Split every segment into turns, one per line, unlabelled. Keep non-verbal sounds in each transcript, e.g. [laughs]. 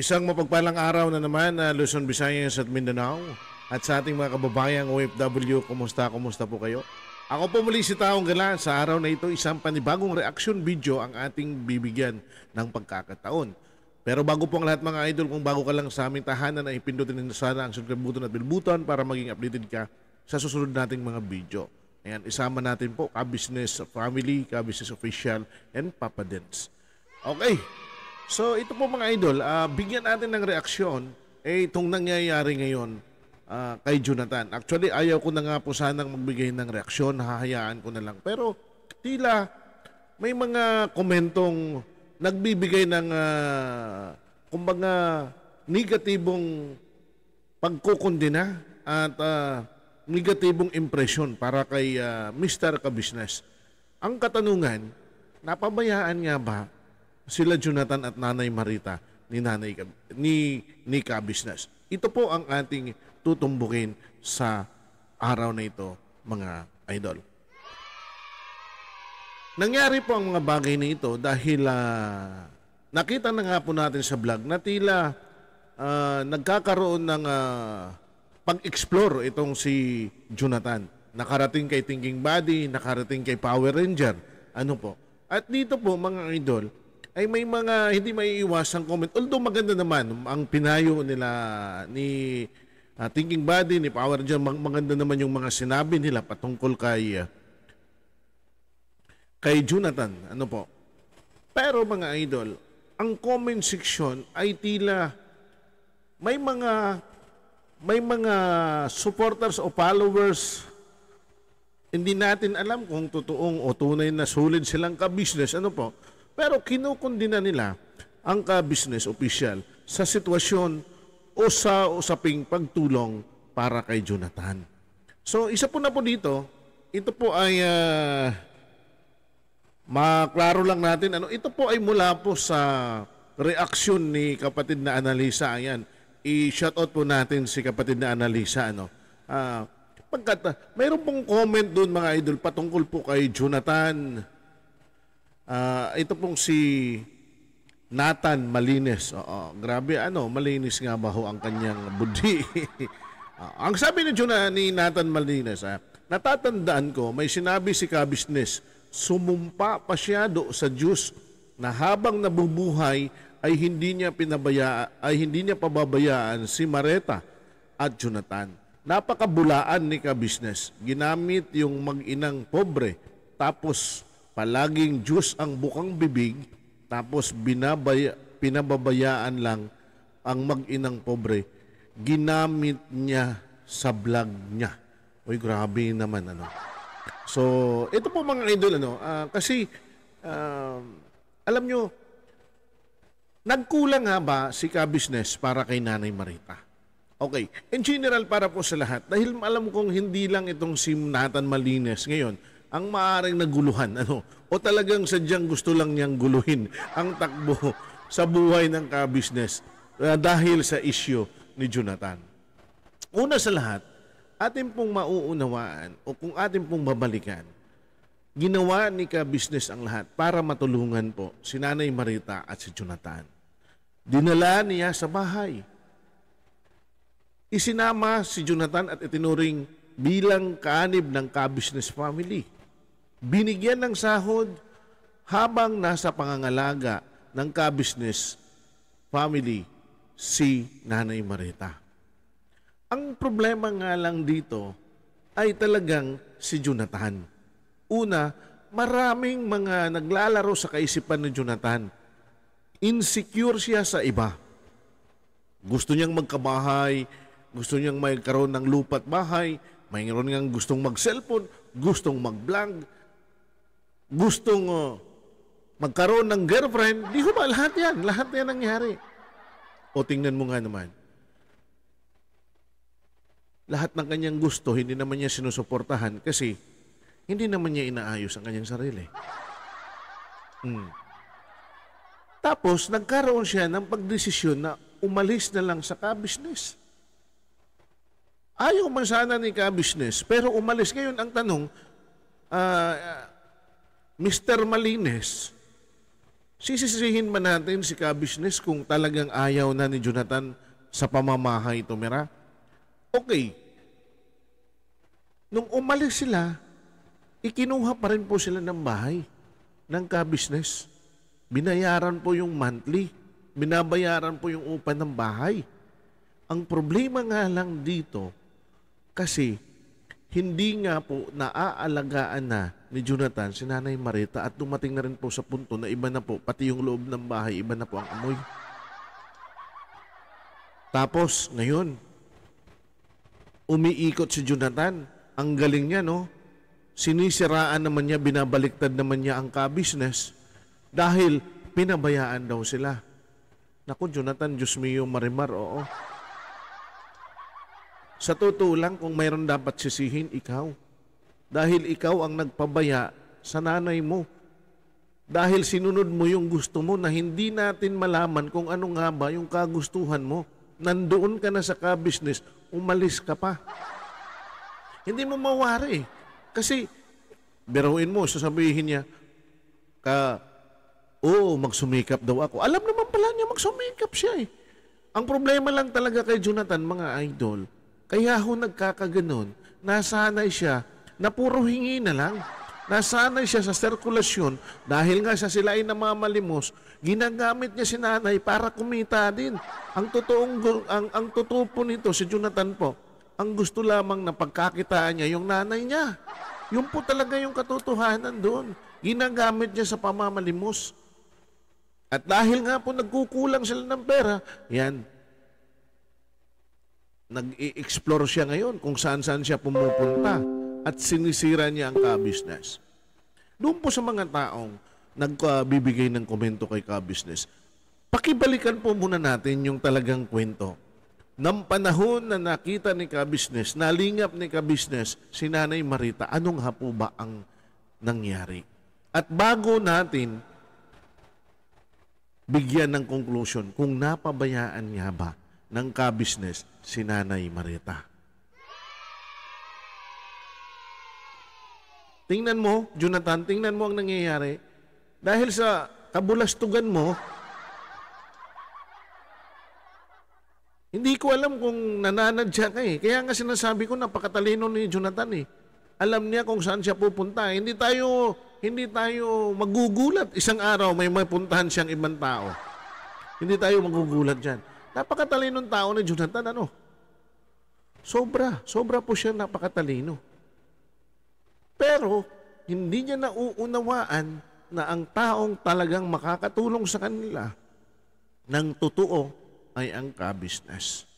Isang mapagpalang araw na naman na Luzon, Visayas at Mindanao at sa ating mga kababayang OFW, kumusta, kumusta po kayo? Ako po muli si Taong Gala. Sa araw na ito, isang panibagong reaction video ang ating bibigyan ng pagkakataon. Pero bago po ang lahat mga idol, kung bago ka lang sa aming tahanan, ay pindutin na sana ang subscribe button at bell button para maging updated ka sa susunod nating mga video. Ayan, isama natin po ka-business family, ka-business official, and Papa Dance. Okay, So ito po mga idol, uh, bigyan natin ng reaksyon eh itong nangyayari ngayon uh, kay Jonathan. Actually ayaw ko na nga po sanang magbigay ng reaksyon, hahayaan ko na lang. Pero tila may mga komentong nagbibigay ng uh, kumbaga negatibong pagkukundina at uh, negatibong impression para kay uh, Mr. Kabisnes. Ang katanungan, napabayaan nga ba sila Jonathan at Nanay Marita ni Nanay ni Nika Business. Ito po ang ating tutumbukin sa araw na ito, mga idol. Nangyari po ang mga bagay na ito dahil uh, nakita na nga po natin sa vlog na tila uh, nagkakaroon ng uh, pag-explore itong si Jonathan. Nakarating kay Thinking Body, nakarating kay Power Ranger. Ano po? At dito po mga idol, ay may mga hindi maiiwasang comment. Although maganda naman ang pinayo nila ni uh, Thinking Body, ni Power Jam, mag- maganda naman yung mga sinabi nila patungkol kay uh, kay Jonathan. Ano po? Pero mga idol, ang comment section ay tila may mga may mga supporters o followers hindi natin alam kung totoong o tunay na sulit silang ka-business. Ano po? Pero kinukundina nila ang ka-business official sa sitwasyon o sa usaping pagtulong para kay Jonathan. So isa po na po dito, ito po ay uh, maklaro lang natin ano, ito po ay mula po sa reaksyon ni kapatid na Analisa ayan. I-shout out po natin si kapatid na Analisa ano. Uh, pagkat ah, mayroon pong comment doon mga idol patungkol po kay Jonathan Uh, ito pong si Nathan Malines. Oo, grabe ano, malinis nga ba ho ang kanyang budi? uh, [laughs] ang sabi ni, Juna, ni Nathan Malines, ah, natatandaan ko may sinabi si Kabisnes, sumumpa pa siya do sa Diyos na habang nabubuhay ay hindi niya pinabaya ay hindi niya pababayaan si Mareta at Jonathan. Napakabulaan ni Kabisnes. Ginamit yung mag-inang pobre tapos palaging Diyos ang bukang bibig tapos binabaya, pinababayaan lang ang mag-inang pobre, ginamit niya sa vlog niya. Uy, grabe naman, ano. So, ito po mga idol, ano, uh, kasi, uh, alam nyo, nagkulang nga ba si Ka-Business para kay Nanay Marita? Okay, in general para po sa lahat, dahil alam kong hindi lang itong si Nathan Malines ngayon, ang maaring naguluhan. Ano? O talagang sadyang gusto lang niyang guluhin ang takbo sa buhay ng ka-business uh, dahil sa isyo ni Jonathan. Una sa lahat, atin pong mauunawaan o kung atin pong babalikan, ginawa ni ka-business ang lahat para matulungan po si Nanay Marita at si Jonathan. Dinala niya sa bahay. Isinama si Jonathan at itinuring bilang kaanib ng ka-business family binigyan ng sahod habang nasa pangangalaga ng ka-business family si Nanay Marita. Ang problema nga lang dito ay talagang si Jonathan. Una, maraming mga naglalaro sa kaisipan ni Jonathan. Insecure siya sa iba. Gusto niyang magkabahay, gusto niyang magkaroon ng lupat bahay, mayroon ngang gustong mag-cellphone, gustong mag-vlog, gustong uh, magkaroon ng girlfriend, di ba? Lahat yan. Lahat yan nangyari. O tingnan mo nga naman. Lahat ng kanyang gusto, hindi naman niya sinusuportahan kasi hindi naman niya inaayos ang kanyang sarili. Hmm. Tapos, nagkaroon siya ng pagdesisyon na umalis na lang sa ka-business. Ayaw man sana ni ka-business, pero umalis. Ngayon, ang tanong, uh, Mr. Malines, sisisihin man natin si Kabisnes kung talagang ayaw na ni Jonathan sa pamamahay tumira? Okay. Nung umalis sila, ikinuha pa rin po sila ng bahay ng Kabisnes. Binayaran po yung monthly. Binabayaran po yung upa ng bahay. Ang problema nga lang dito, kasi hindi nga po naaalagaan na ni Jonathan si Nanay Marita at dumating na rin po sa punto na iba na po pati yung loob ng bahay iba na po ang amoy. Tapos ngayon umiikot si Jonathan. Ang galing niya no. Sinisiraan naman niya, binabaliktad naman niya ang ka-business dahil pinabayaan daw sila. Naku Jonathan, Diyos mio marimar, oo. Sa totoo lang, kung mayroon dapat sisihin, ikaw. Dahil ikaw ang nagpabaya sa nanay mo. Dahil sinunod mo yung gusto mo na hindi natin malaman kung ano nga ba yung kagustuhan mo. Nandoon ka na sa ka-business, umalis ka pa. Hindi mo mawari. Kasi, biruin mo, sasabihin niya, ka, oo, oh, magsumikap daw ako. Alam naman pala niya, magsumikap siya eh. Ang problema lang talaga kay Jonathan, mga idol, kaya ho nagkakaganon, nasanay siya na puro hingi na lang. Nasanay siya sa sirkulasyon dahil nga sa sila ay namamalimos, ginagamit niya si nanay para kumita din. Ang totoong ang ang totoo nito si Jonathan po. Ang gusto lamang na pagkakitaan niya yung nanay niya. Yun po talaga yung katotohanan doon. Ginagamit niya sa pamamalimos. At dahil nga po nagkukulang sila ng pera, yan, nag-i-explore siya ngayon kung saan-saan siya pumupunta at sinisira niya ang ka-business. Doon po sa mga taong nagbibigay ng komento kay ka-business, pakibalikan po muna natin yung talagang kwento. Nang panahon na nakita ni ka-business, nalingap ni ka-business, si Nanay Marita, anong hapo ba ang nangyari? At bago natin bigyan ng conclusion kung napabayaan niya ba ng ka-business si Nanay Marita. Tingnan mo, Jonathan, tingnan mo ang nangyayari. Dahil sa kabulastugan mo, hindi ko alam kung nananadya ka eh. Kaya nga sinasabi ko, napakatalino ni Jonathan eh. Alam niya kung saan siya pupunta. Hindi tayo, hindi tayo magugulat. Isang araw may mapuntahan siyang ibang tao. Hindi tayo magugulat dyan. ng tao ni Jonathan, ano? Sobra, sobra po siya napakatalino. Pero hindi niya nauunawaan na ang taong talagang makakatulong sa kanila ng totoo ay ang kabisnes.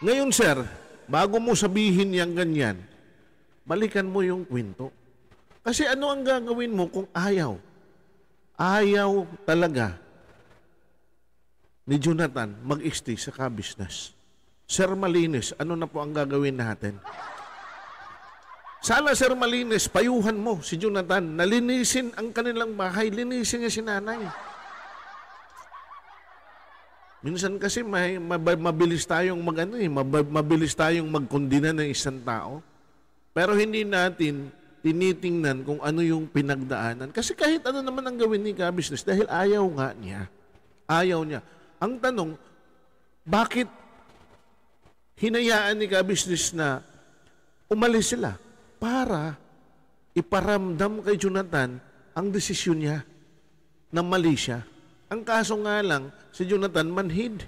Ngayon sir, bago mo sabihin yang ganyan, balikan mo yung kwento. Kasi ano ang gagawin mo kung ayaw? Ayaw talaga ni Jonathan mag-stay sa kabisnes. Sir Malinis, ano na po ang gagawin natin? Sana Sir Malines, payuhan mo si Jonathan na linisin ang kanilang bahay, linisin niya si nanay. Minsan kasi may, mabilis tayong mag ano eh, mabilis tayong magkondina ng isang tao. Pero hindi natin tinitingnan kung ano yung pinagdaanan. Kasi kahit ano naman ang gawin ni ka-business dahil ayaw nga niya. Ayaw niya. Ang tanong, bakit hinayaan ni ka-business na umalis sila? para iparamdam kay Jonathan ang desisyon niya na mali siya. Ang kaso nga lang, si Jonathan manhid.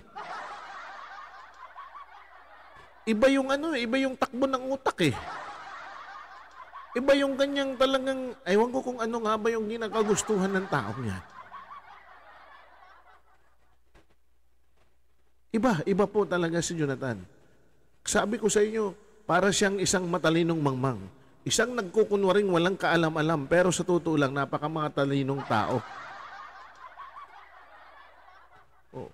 Iba yung ano, iba yung takbo ng utak eh. Iba yung kanyang talagang, aywan ko kung ano nga ba yung ginakagustuhan ng tao niya. Iba, iba po talaga si Jonathan. Sabi ko sa inyo, para siyang isang matalinong mangmang. Isang nagkukunwaring walang kaalam-alam pero sa totoo lang napakamatalinong tao. Oh.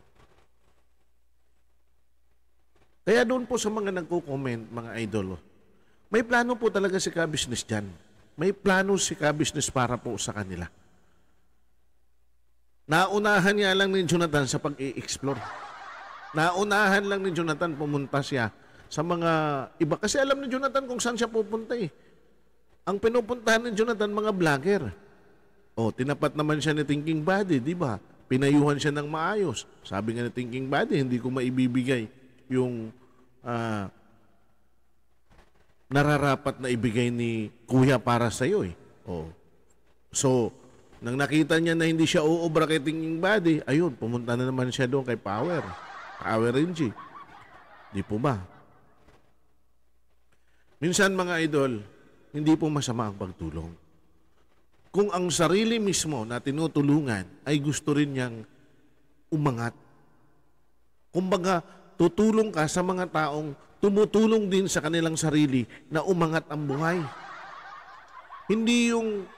Kaya doon po sa mga nagko-comment, mga idol, oh, may plano po talaga si ka-business dyan. May plano si ka para po sa kanila. Naunahan niya lang ni Jonathan sa pag-i-explore. Naunahan lang ni Jonathan pumunta siya sa mga iba. Kasi alam ni Jonathan kung saan siya pupunta eh. Ang pinupuntahan ni Jonathan, mga vlogger. Oh, tinapat naman siya ni Thinking Body, di ba? Pinayuhan siya ng maayos. Sabi nga ni Thinking Body, hindi ko maibibigay yung uh, nararapat na ibigay ni kuya para sa iyo eh. Oh. So, nang nakita niya na hindi siya uobra kay Thinking Body, ayun, pumunta na naman siya doon kay Power. Power Renji. Di po ba? Minsan mga idol, hindi po masama ang pagtulong. Kung ang sarili mismo na tinutulungan ay gusto rin niyang umangat. Kumbaga, tutulong ka sa mga taong tumutulong din sa kanilang sarili na umangat ang buhay. Hindi yung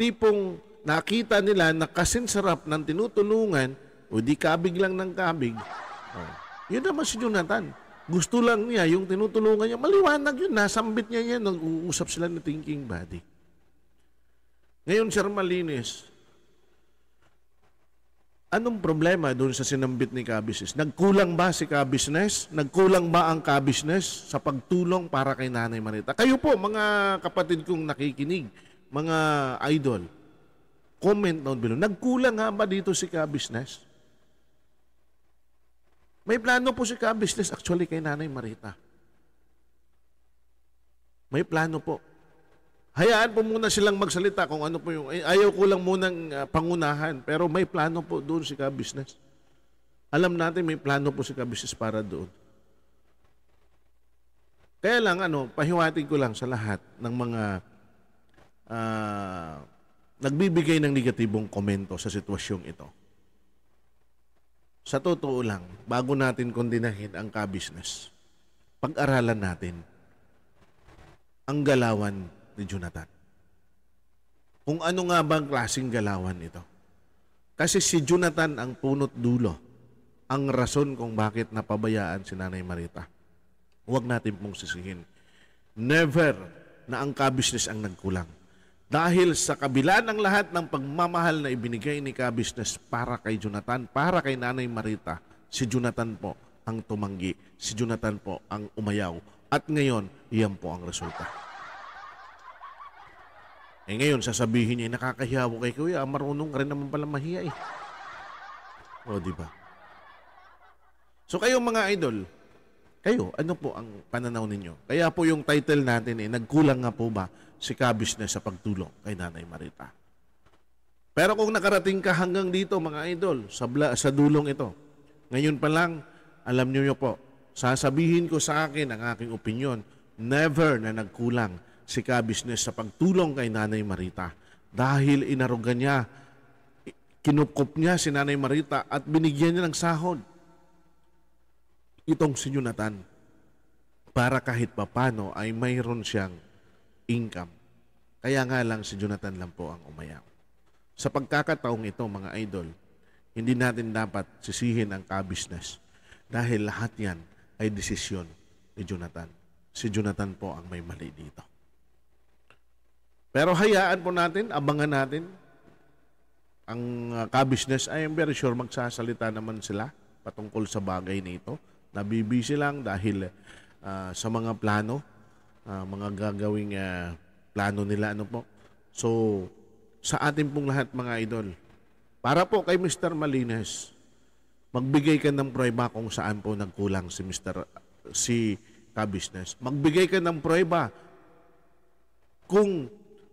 tipong nakita nila na kasinsarap ng tinutulungan o di kabig lang ng kabig. Oh. Yun naman si Jonathan. Gusto lang niya yung tinutulungan niya. Maliwanag yun. Nasambit niya yan. Nag-uusap sila ng thinking body. Ngayon, Sir Malines, anong problema doon sa sinambit ni Kabisnes? Nagkulang ba si Kabisnes? Nagkulang ba ang Kabisnes sa pagtulong para kay Nanay Marita? Kayo po, mga kapatid kong nakikinig, mga idol, comment down below. Nagkulang nga ba dito si Kabisnes? May plano po si Ka Business actually kay Nanay Marita. May plano po. Hayaan po muna silang magsalita kung ano po yung... Eh, ayaw ko lang munang uh, pangunahan, pero may plano po doon si Ka Business. Alam natin may plano po si Ka Business para doon. Kaya lang ano, pahiwatig ko lang sa lahat ng mga uh, nagbibigay ng negatibong komento sa sitwasyong ito sa totoo lang, bago natin kondinahin ang ka-business, pag-aralan natin ang galawan ni Jonathan. Kung ano nga bang klaseng galawan ito. Kasi si Jonathan ang punot dulo, ang rason kung bakit napabayaan si Nanay Marita. Huwag natin pong sisihin. Never na ang ka-business ang nagkulang dahil sa kabila ng lahat ng pagmamahal na ibinigay ni Kabisnes para kay Jonathan, para kay Nanay Marita, si Jonathan po ang tumanggi, si Jonathan po ang umayaw. At ngayon, iyan po ang resulta. Eh ngayon, sasabihin niya, nakakahiya mo kay Kuya, marunong ka rin naman pala mahiya eh. O, di ba? So kayo mga idol, kayo, ano po ang pananaw ninyo? Kaya po yung title natin eh, nagkulang nga po ba si Kabisnes sa pagtulong kay Nanay Marita. Pero kung nakarating ka hanggang dito mga idol, sa, bla, sa dulong ito, ngayon pa lang, alam niyo po, sasabihin ko sa akin ang aking opinion, never na nagkulang si Kabisnes sa pagtulong kay Nanay Marita dahil inaruga niya, kinukup niya si Nanay Marita at binigyan niya ng sahod itong si Jonathan para kahit papano ay mayroon siyang income. Kaya nga lang si Jonathan lang po ang umayaw. Sa pagkakataong ito mga idol, hindi natin dapat sisihin ang ka-business dahil lahat yan ay desisyon ni Jonathan. Si Jonathan po ang may mali dito. Pero hayaan po natin, abangan natin. Ang ah, ka-business, I am very sure magsasalita naman sila patungkol sa bagay nito. Nabibisi lang dahil uh, sa mga plano uh, mga gagawing uh, plano nila. Ano po? So, sa atin pong lahat mga idol, para po kay Mr. Malines, magbigay ka ng prueba kung saan po nagkulang si Mr. si ka Magbigay ka ng prueba kung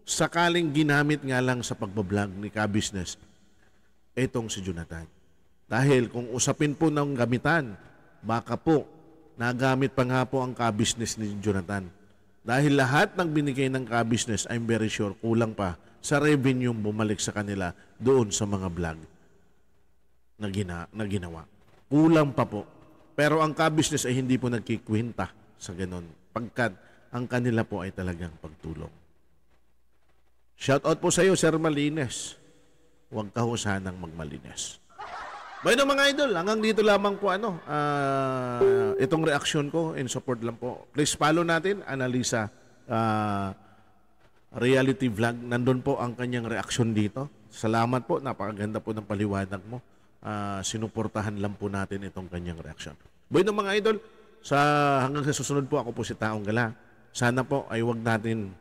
sakaling ginamit nga lang sa pagbablog ni ka itong si Jonathan. Dahil kung usapin po ng gamitan, baka po nagamit pa nga po ang ka ni Jonathan dahil lahat ng binigay ng ka-business, I'm very sure, kulang pa sa revenue bumalik sa kanila doon sa mga vlog na, gina, na ginawa. Kulang pa po. Pero ang ka-business ay hindi po nagkikwinta sa ganun. Pagkat ang kanila po ay talagang pagtulong. Shout out po sa iyo, Sir Malines. Huwag ka ho sanang magmalines. Bueno mga idol, hanggang dito lamang po ano, uh, itong reaction ko in support lang po. Please follow natin, Analisa uh, ah, Reality Vlog. Nandun po ang kanyang reaction dito. Salamat po, napakaganda po ng paliwanag mo. Uh, sinuportahan lang po natin itong kanyang reaction. Bueno mga idol, sa hanggang sa susunod po ako po si Taong Gala. Sana po ay wag natin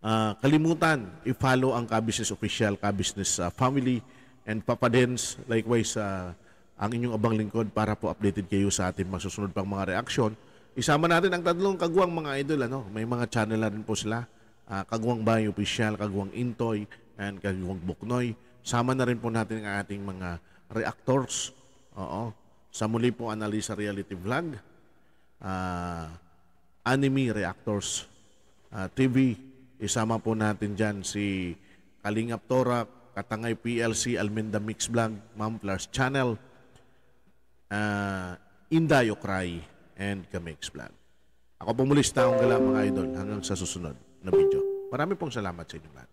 uh, kalimutan i-follow ang Kabisnes Official, Kabisnes uh, Family and Papa Dens, likewise, uh, ang inyong abang lingkod para po updated kayo sa ating masusunod pang mga reaksyon. Isama natin ang tatlong kagwang mga idol. Ano? May mga channel na rin po sila. Uh, kagwang Bayo Official, Kagwang Intoy, and Kagwang Buknoy. Sama na rin po natin ang ating mga reactors. Oo. Sa muli po, Analisa Reality Vlog, uh, Anime Reactors uh, TV. Isama po natin dyan si Kalingap Torak, Katangay PLC, Almenda Mix Vlog, Ma'am Channel, uh, Inday Okray, and Kamix Vlog. Ako po muli sa taong gala mga idol hanggang sa susunod na video. Marami pong salamat sa inyo lahat.